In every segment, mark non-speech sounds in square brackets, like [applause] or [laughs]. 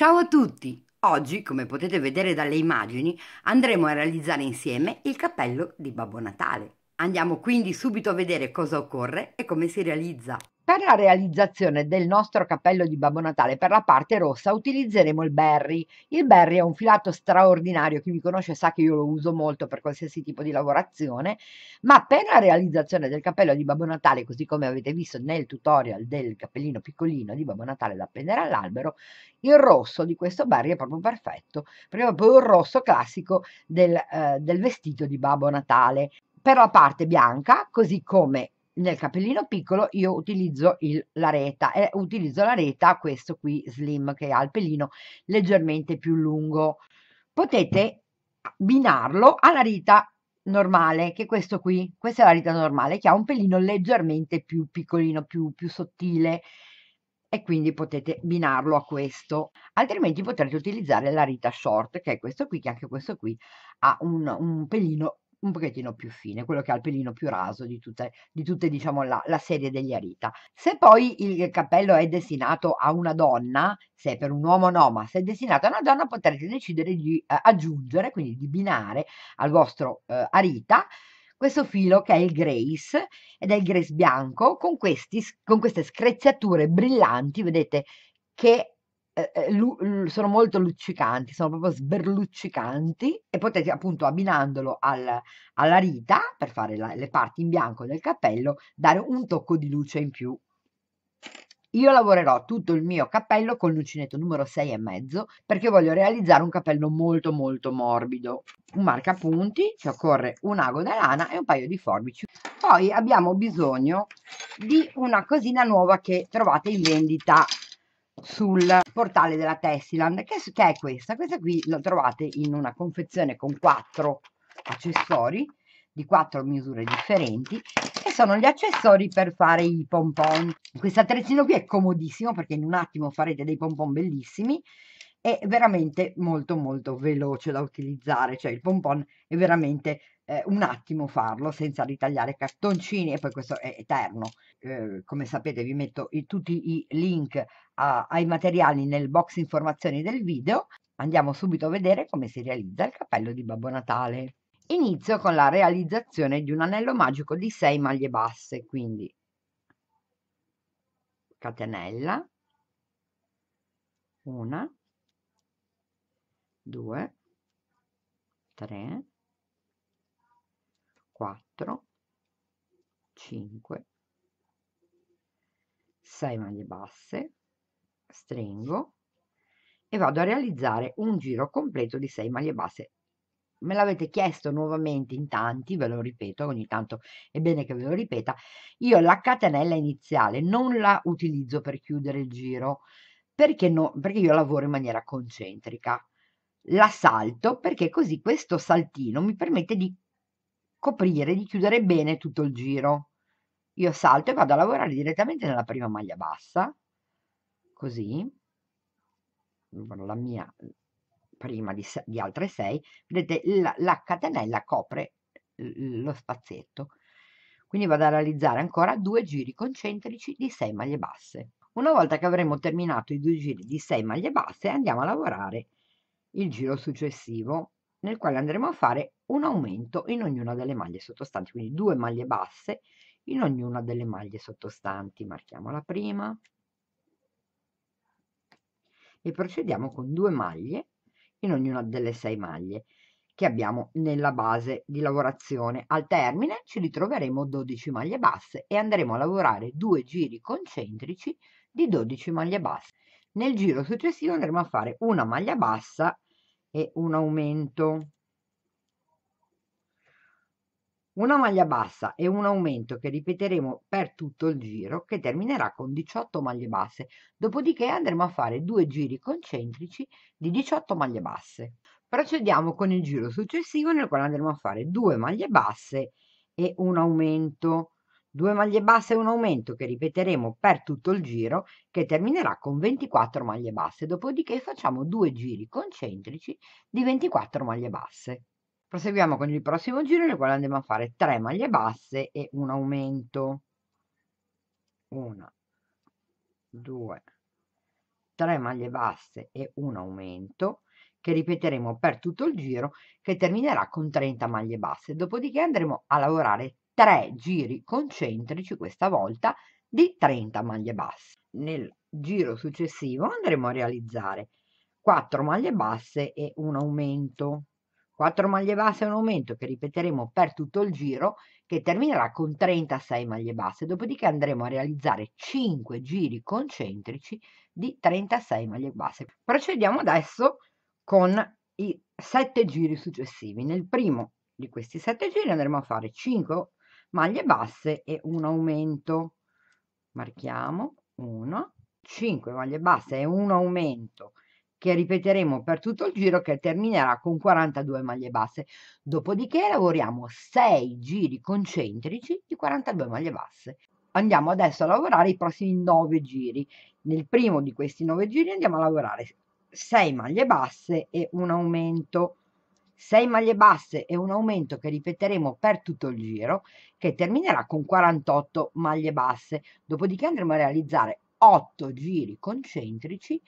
Ciao a tutti! Oggi, come potete vedere dalle immagini, andremo a realizzare insieme il cappello di Babbo Natale. Andiamo quindi subito a vedere cosa occorre e come si realizza. Per la realizzazione del nostro cappello di Babbo Natale per la parte rossa utilizzeremo il berry. Il berry è un filato straordinario, chi mi conosce sa che io lo uso molto per qualsiasi tipo di lavorazione, ma per la realizzazione del cappello di Babbo Natale, così come avete visto nel tutorial del cappellino piccolino di Babbo Natale da appendere all'albero, il rosso di questo berry è proprio perfetto, perché è il rosso classico del, eh, del vestito di Babbo Natale. Per la parte bianca, così come nel cappellino piccolo io utilizzo il, la reta e eh, utilizzo la reta questo qui slim che ha il pelino leggermente più lungo potete binarlo alla rita normale che è questo qui questa è la rita normale che ha un pelino leggermente più piccolino più, più sottile e quindi potete binarlo a questo altrimenti potrete utilizzare la rita short che è questo qui che anche questo qui ha un, un pelino un pochettino più fine, quello che ha il pelino più raso di tutte, di tutte diciamo, la, la, serie degli Arita. Se poi il cappello è destinato a una donna, se per un uomo no, ma se è destinato a una donna potrete decidere di eh, aggiungere, quindi di binare al vostro eh, Arita questo filo che è il Grace ed è il Grace bianco con, questi, con queste screziature brillanti, vedete che eh, eh, lu- sono molto luccicanti, sono proprio sberluccicanti e potete appunto abbinandolo al, alla rita per fare la, le parti in bianco del cappello dare un tocco di luce in più. Io lavorerò tutto il mio cappello con l'uncinetto numero 6 e mezzo perché voglio realizzare un cappello molto molto morbido. Un marcapunti, ci occorre un ago da lana e un paio di forbici. Poi abbiamo bisogno di una cosina nuova che trovate in vendita sul portale della Tessiland che, che è questa questa qui la trovate in una confezione con quattro accessori di quattro misure differenti che sono gli accessori per fare i pompon questo attrezzino qui è comodissimo perché in un attimo farete dei pompon bellissimi è veramente molto molto veloce da utilizzare cioè il pompon è veramente eh, un attimo farlo senza ritagliare cartoncini e poi questo è eterno. Eh, come sapete vi metto i, tutti i link a, ai materiali nel box informazioni del video. Andiamo subito a vedere come si realizza il cappello di Babbo Natale. Inizio con la realizzazione di un anello magico di 6 maglie basse, quindi catenella, una, due, tre, 4 5 6 maglie basse stringo e vado a realizzare un giro completo di 6 maglie basse me l'avete chiesto nuovamente in tanti, ve lo ripeto, ogni tanto è bene che ve lo ripeta, io la catenella iniziale non la utilizzo per chiudere il giro, perché, no, perché io lavoro in maniera concentrica. La salto perché così questo saltino mi permette di coprire, di chiudere bene tutto il giro. Io salto e vado a lavorare direttamente nella prima maglia bassa, così, la mia prima di, di altre sei, vedete la, la catenella copre lo spazietto. Quindi vado a realizzare ancora due giri concentrici di sei maglie basse. Una volta che avremo terminato i due giri di 6 maglie basse andiamo a lavorare il giro successivo nel quale andremo a fare un aumento in ognuna delle maglie sottostanti, quindi due maglie basse in ognuna delle maglie sottostanti. Marchiamo la prima e procediamo con due maglie in ognuna delle sei maglie che abbiamo nella base di lavorazione. Al termine ci ritroveremo 12 maglie basse e andremo a lavorare due giri concentrici di 12 maglie basse. Nel giro successivo andremo a fare una maglia bassa e un aumento una maglia bassa e un aumento che ripeteremo per tutto il giro che terminerà con 18 maglie basse, dopodiché andremo a fare due giri concentrici di 18 maglie basse. Procediamo con il giro successivo nel quale andremo a fare due maglie basse e un aumento Due maglie basse e un aumento che ripeteremo per tutto il giro che terminerà con 24 maglie basse, dopodiché facciamo due giri concentrici di 24 maglie basse. Proseguiamo con il prossimo giro nel quale andremo a fare 3 maglie basse e un aumento. 1, 2, 3 maglie basse e un aumento che ripeteremo per tutto il giro che terminerà con 30 maglie basse. Dopodiché andremo a lavorare 3 giri concentrici questa volta di 30 maglie basse. Nel giro successivo andremo a realizzare 4 maglie basse e un aumento. 4 maglie basse e un aumento che ripeteremo per tutto il giro che terminerà con 36 maglie basse, dopodiché andremo a realizzare 5 giri concentrici di 36 maglie basse. Procediamo adesso con i 7 giri successivi. Nel primo di questi 7 giri andremo a fare 5 maglie basse e un aumento marchiamo 1 5 maglie basse e un aumento che ripeteremo per tutto il giro che terminerà con 42 maglie basse dopodiché lavoriamo 6 giri concentrici di 42 maglie basse andiamo adesso a lavorare i prossimi 9 giri nel primo di questi 9 giri andiamo a lavorare 6 maglie basse e un aumento 6 maglie basse e un aumento che ripeteremo per tutto il giro che terminerà con 48 maglie basse, dopodiché andremo a realizzare 8 giri concentrici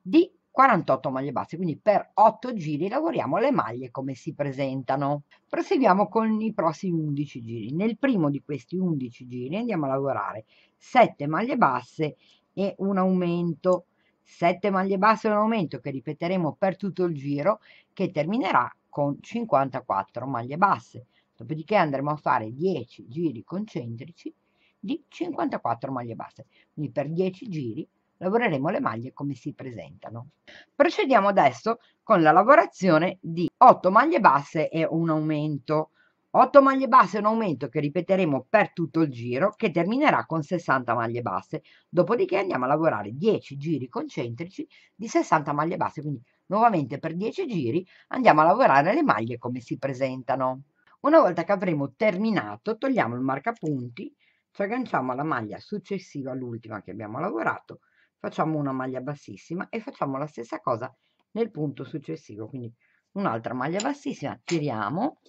di 48 maglie basse, quindi per 8 giri lavoriamo le maglie come si presentano. Proseguiamo con i prossimi 11 giri. Nel primo di questi 11 giri andiamo a lavorare 7 maglie basse e un aumento, 7 maglie basse e un aumento che ripeteremo per tutto il giro che terminerà con 54 maglie basse, dopodiché andremo a fare 10 giri concentrici di 54 maglie basse, quindi per 10 giri lavoreremo le maglie come si presentano. Procediamo adesso con la lavorazione di 8 maglie basse e un aumento. 8 maglie basse e un aumento che ripeteremo per tutto il giro che terminerà con 60 maglie basse, dopodiché andiamo a lavorare 10 giri concentrici di 60 maglie basse, quindi Nuovamente per 10 giri andiamo a lavorare le maglie come si presentano. Una volta che avremo terminato togliamo il marcapunti, ci agganciamo alla maglia successiva all'ultima che abbiamo lavorato, facciamo una maglia bassissima e facciamo la stessa cosa nel punto successivo, quindi un'altra maglia bassissima, tiriamo,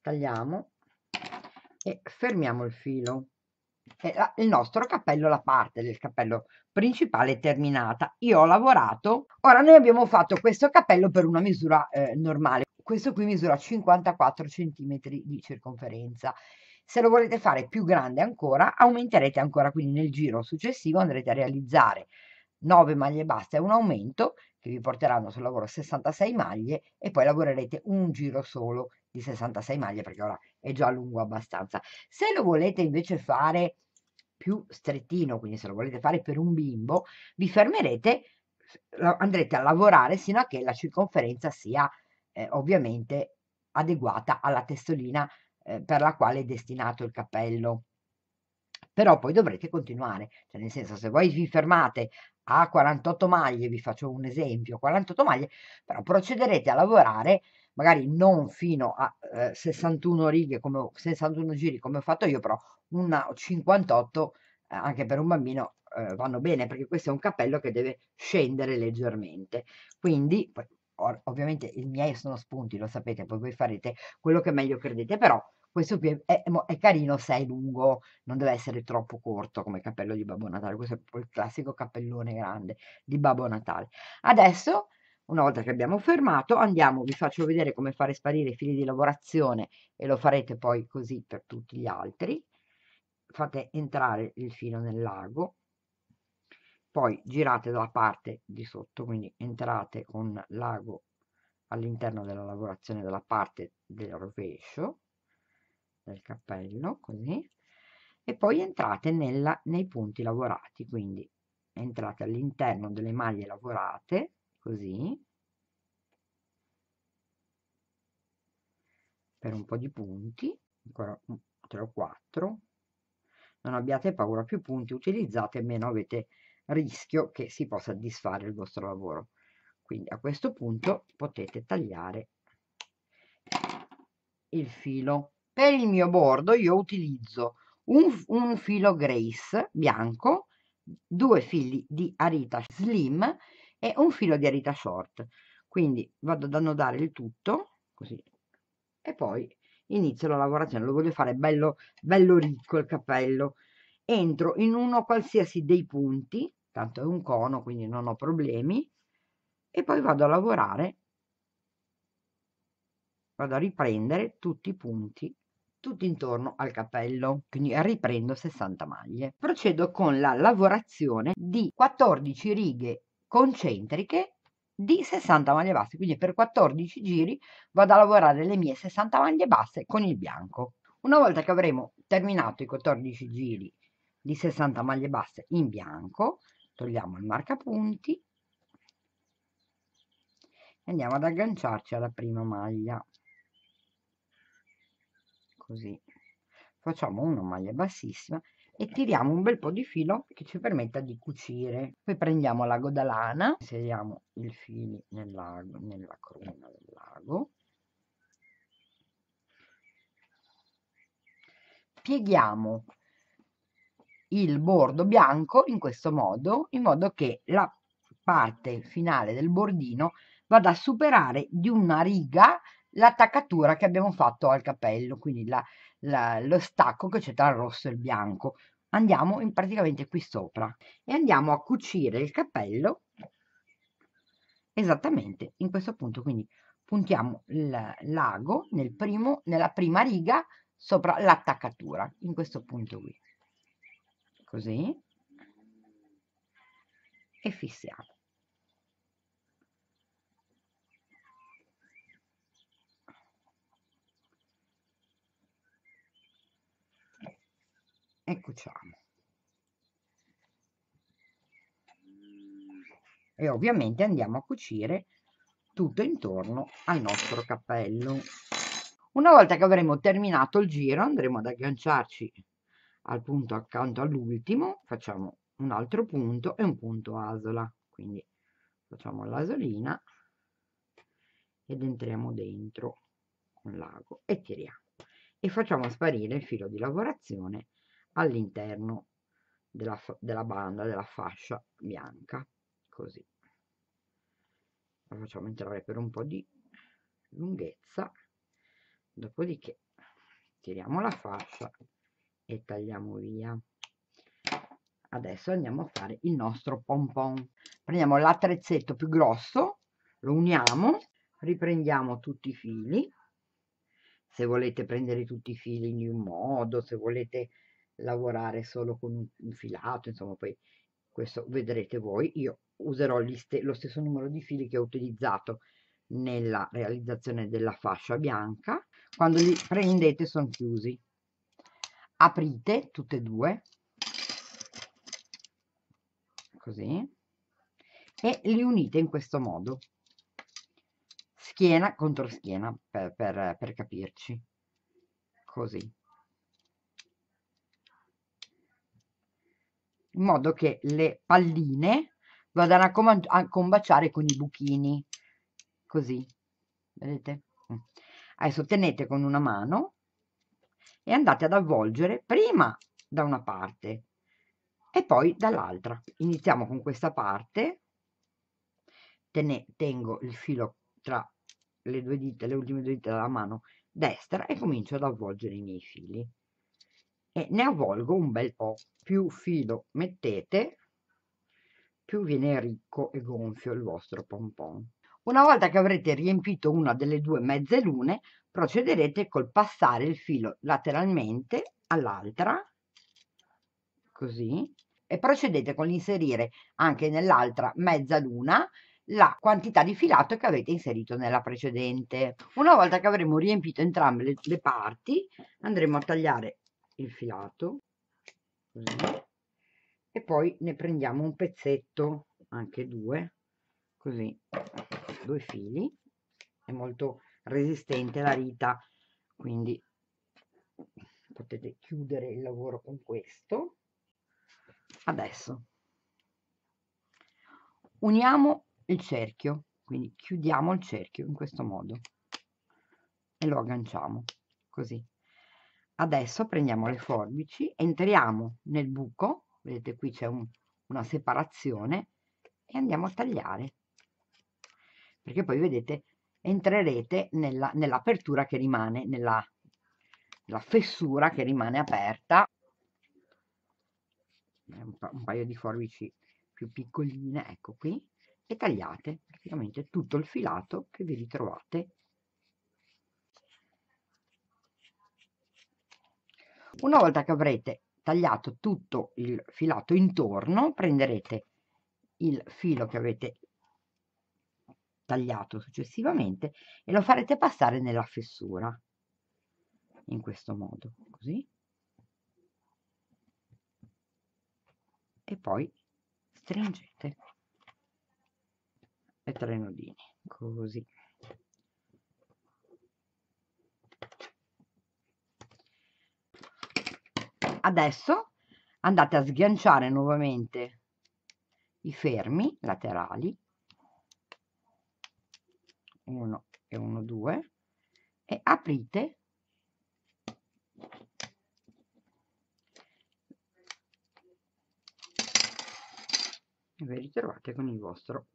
tagliamo e fermiamo il filo. Eh, il nostro cappello, la parte del cappello principale terminata. Io ho lavorato, ora noi abbiamo fatto questo cappello per una misura eh, normale, questo qui misura 54 cm di circonferenza. Se lo volete fare più grande ancora, aumenterete ancora, quindi nel giro successivo andrete a realizzare 9 maglie basse, un aumento che vi porteranno sul lavoro 66 maglie e poi lavorerete un giro solo di 66 maglie perché ora è già lungo abbastanza. Se lo volete invece fare più strettino, quindi se lo volete fare per un bimbo, vi fermerete, andrete a lavorare sino a che la circonferenza sia eh, ovviamente adeguata alla testolina eh, per la quale è destinato il cappello però poi dovrete continuare, cioè nel senso se voi vi fermate a 48 maglie, vi faccio un esempio, 48 maglie, però procederete a lavorare magari non fino a eh, 61 righe come 61 giri come ho fatto io, però una 58 eh, anche per un bambino eh, vanno bene perché questo è un cappello che deve scendere leggermente. Quindi ovviamente i miei sono spunti, lo sapete, poi voi farete quello che meglio credete, però questo qui è, è, è carino se è lungo, non deve essere troppo corto come cappello di Babbo Natale, questo è proprio il classico cappellone grande di Babbo Natale. Adesso una volta che abbiamo fermato andiamo vi faccio vedere come fare sparire i fili di lavorazione e lo farete poi così per tutti gli altri fate entrare il filo nel lago poi girate dalla parte di sotto quindi entrate con l'ago all'interno della lavorazione della parte del rovescio nel cappello così e poi entrate nella, nei punti lavorati quindi entrate all'interno delle maglie lavorate così per un po' di punti ancora 3 o 4 non abbiate paura più punti utilizzate meno avete rischio che si possa disfare il vostro lavoro quindi a questo punto potete tagliare il filo per il mio bordo io utilizzo un, un filo Grace bianco, due fili di Arita Slim e un filo di Arita Short. Quindi vado ad annodare il tutto, così, e poi inizio la lavorazione. Lo voglio fare bello, bello ricco il cappello. Entro in uno qualsiasi dei punti, tanto è un cono, quindi non ho problemi, e poi vado a lavorare, vado a riprendere tutti i punti tutto intorno al cappello, quindi riprendo 60 maglie. Procedo con la lavorazione di 14 righe concentriche di 60 maglie basse, quindi per 14 giri vado a lavorare le mie 60 maglie basse con il bianco. Una volta che avremo terminato i 14 giri di 60 maglie basse in bianco, togliamo il marcapunti e andiamo ad agganciarci alla prima maglia così facciamo una maglia bassissima e tiriamo un bel po' di filo che ci permetta di cucire poi prendiamo l'ago da lana inseriamo il filo nell'ago, nella corona dell'ago pieghiamo il bordo bianco in questo modo in modo che la parte finale del bordino vada a superare di una riga l'attaccatura che abbiamo fatto al capello, quindi la, la, lo stacco che c'è tra il rosso e il bianco. Andiamo in praticamente qui sopra e andiamo a cucire il capello esattamente in questo punto, quindi puntiamo il lago nel primo, nella prima riga sopra l'attaccatura, in questo punto qui, così, e fissiamo. e cuciamo e ovviamente andiamo a cucire tutto intorno al nostro cappello una volta che avremo terminato il giro andremo ad agganciarci al punto accanto all'ultimo facciamo un altro punto e un punto asola quindi facciamo l'asolina ed entriamo dentro con l'ago e tiriamo e facciamo sparire il filo di lavorazione all'interno della, della banda, della fascia bianca, così. La facciamo entrare per un po' di lunghezza, dopodiché tiriamo la fascia e tagliamo via. Adesso andiamo a fare il nostro pompon. Prendiamo l'attrezzetto più grosso, lo uniamo, riprendiamo tutti i fili. Se volete prendere tutti i fili in un modo, se volete lavorare solo con un, un filato, insomma poi questo vedrete voi, io userò st lo stesso numero di fili che ho utilizzato nella realizzazione della fascia bianca, quando li prendete sono chiusi, aprite tutte e due, così, e li unite in questo modo, schiena contro schiena per, per, per capirci, così. in modo che le palline vadano a, a combaciare con i buchini così vedete mm. adesso tenete con una mano e andate ad avvolgere prima da una parte e poi dall'altra iniziamo con questa parte Tene, tengo il filo tra le due dita le ultime due dita della mano destra e comincio ad avvolgere i miei fili e ne avvolgo un bel po'. Più filo mettete, più viene ricco e gonfio il vostro pompon. Una volta che avrete riempito una delle due mezze lune, procederete col passare il filo lateralmente all'altra, così, e procedete con l'inserire anche nell'altra mezza luna la quantità di filato che avete inserito nella precedente. Una volta che avremo riempito entrambe le, le parti, andremo a tagliare il filato così, e poi ne prendiamo un pezzetto anche due così due fili è molto resistente la vita, quindi potete chiudere il lavoro con questo adesso uniamo il cerchio quindi chiudiamo il cerchio in questo modo e lo agganciamo così Adesso prendiamo le forbici, entriamo nel buco, vedete qui c'è un, una separazione, e andiamo a tagliare. Perché poi vedete entrerete nell'apertura nell che rimane, nella, nella, fessura che rimane aperta. Un, pa un paio di forbici più piccoline, ecco qui, e tagliate praticamente tutto il filato che vi ritrovate Una volta che avrete tagliato tutto il filato intorno, prenderete il filo che avete tagliato successivamente e lo farete passare nella fessura in questo modo così e poi stringete le tre nodini così adesso andate a sganciare nuovamente i fermi laterali 1 e 1 2 e aprite e vi ritrovate con il vostro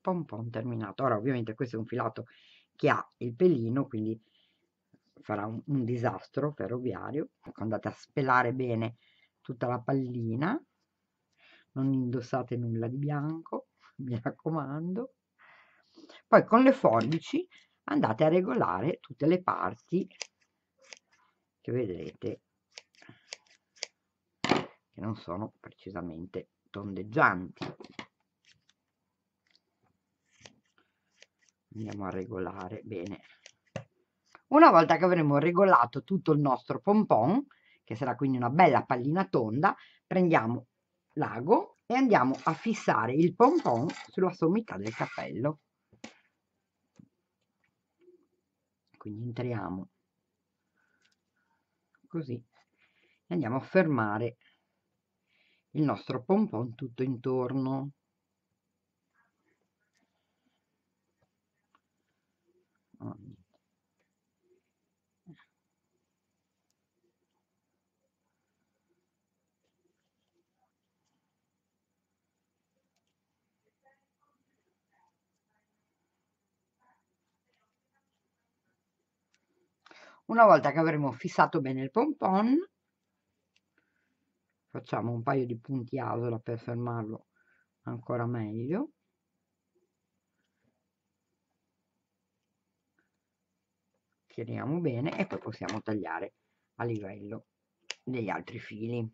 pompon terminato ora ovviamente questo è un filato che ha il pelino quindi farà un, un disastro ferroviario. Ecco, andate a spelare bene tutta la pallina, non indossate nulla di bianco, [laughs] mi raccomando. Poi con le forbici andate a regolare tutte le parti che vedrete che non sono precisamente tondeggianti. Andiamo a regolare bene una volta che avremo regolato tutto il nostro pompon, che sarà quindi una bella pallina tonda, prendiamo l'ago e andiamo a fissare il pompon sulla sommità del cappello. Quindi entriamo così e andiamo a fermare il nostro pompon tutto intorno. una volta che avremo fissato bene il pompon facciamo un paio di punti asola per fermarlo ancora meglio tiriamo bene e poi possiamo tagliare a livello degli altri fili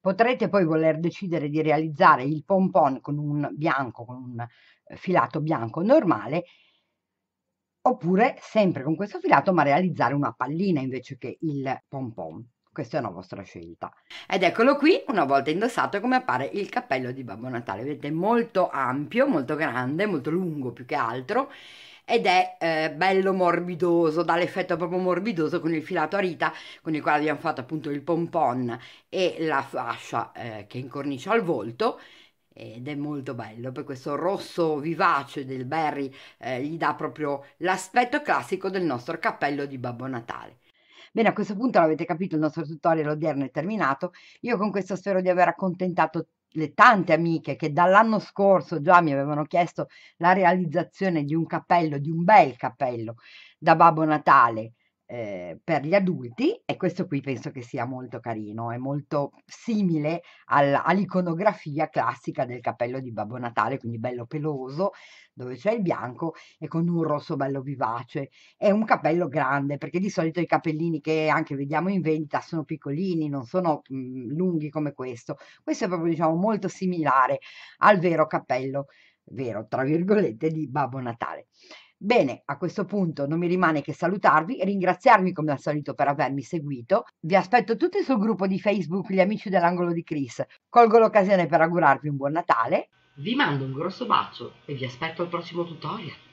potrete poi voler decidere di realizzare il pompon con un bianco con un eh, filato bianco normale Oppure, sempre con questo filato, ma realizzare una pallina invece che il pom pom. Questa è una vostra scelta. Ed eccolo qui, una volta indossato, come appare il cappello di Babbo Natale. Vedete, molto ampio, molto grande, molto lungo più che altro ed è eh, bello morbidoso, dà l'effetto proprio morbidoso con il filato a rita con il quale abbiamo fatto appunto il pompon e la fascia eh, che incornicia al volto ed è molto bello, per questo rosso vivace del Berry eh, gli dà proprio l'aspetto classico del nostro cappello di Babbo Natale. Bene, a questo punto l'avete capito, il nostro tutorial odierno è terminato. Io con questo spero di aver accontentato le tante amiche che dall'anno scorso già mi avevano chiesto la realizzazione di un cappello, di un bel cappello da Babbo Natale eh, per gli adulti e questo qui penso che sia molto carino, è molto simile al, all'iconografia classica del cappello di Babbo Natale, quindi bello peloso, dove c'è il bianco e con un rosso bello vivace. È un cappello grande perché di solito i capellini che anche vediamo in vendita sono piccolini, non sono mh, mhmm, lunghi come questo. Questo è proprio diciamo molto similare al vero cappello, vero tra virgolette, di Babbo Natale. Bene, a questo punto non mi rimane che salutarvi, ringraziarvi come al solito per avermi seguito. Vi aspetto tutti sul gruppo di Facebook Gli Amici dell'Angolo di Chris. Colgo l'occasione per augurarvi un buon Natale. Vi mando un grosso bacio e vi aspetto al prossimo tutorial.